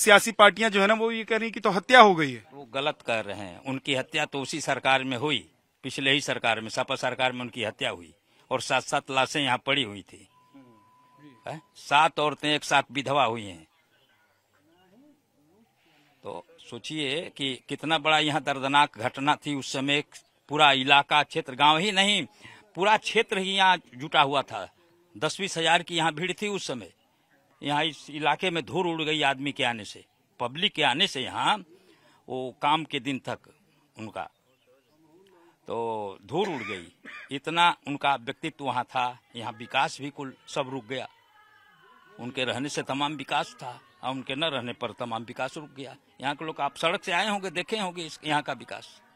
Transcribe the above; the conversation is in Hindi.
सियासी पार्टियां जो है ना वो ये कह रही कि तो हत्या हो गई है वो गलत कर रहे हैं उनकी हत्या तो उसी सरकार में हुई पिछले ही सरकार में सपा सरकार में उनकी हत्या हुई और सात सात लाशें यहाँ पड़ी हुई थी सात औरतें एक साथ विधवा हुई हैं तो सोचिए कि कितना बड़ा यहाँ दर्दनाक घटना थी उस समय पूरा इलाका क्षेत्र गांव ही नहीं पूरा क्षेत्र ही यहाँ जुटा हुआ था दस बीस हजार की यहाँ भीड़ थी उस समय यहाँ इस इलाके में धूल उड़ गई आदमी के आने से पब्लिक के आने से यहाँ वो काम के दिन तक उनका तो धूल उड़ गई इतना उनका व्यक्तित्व वहाँ था यहाँ विकास भी कुल सब रुक गया उनके रहने से तमाम विकास था और उनके न रहने पर तमाम विकास रुक गया यहाँ के लोग आप सड़क से आए होंगे देखे होंगे इस यहाँ का विकास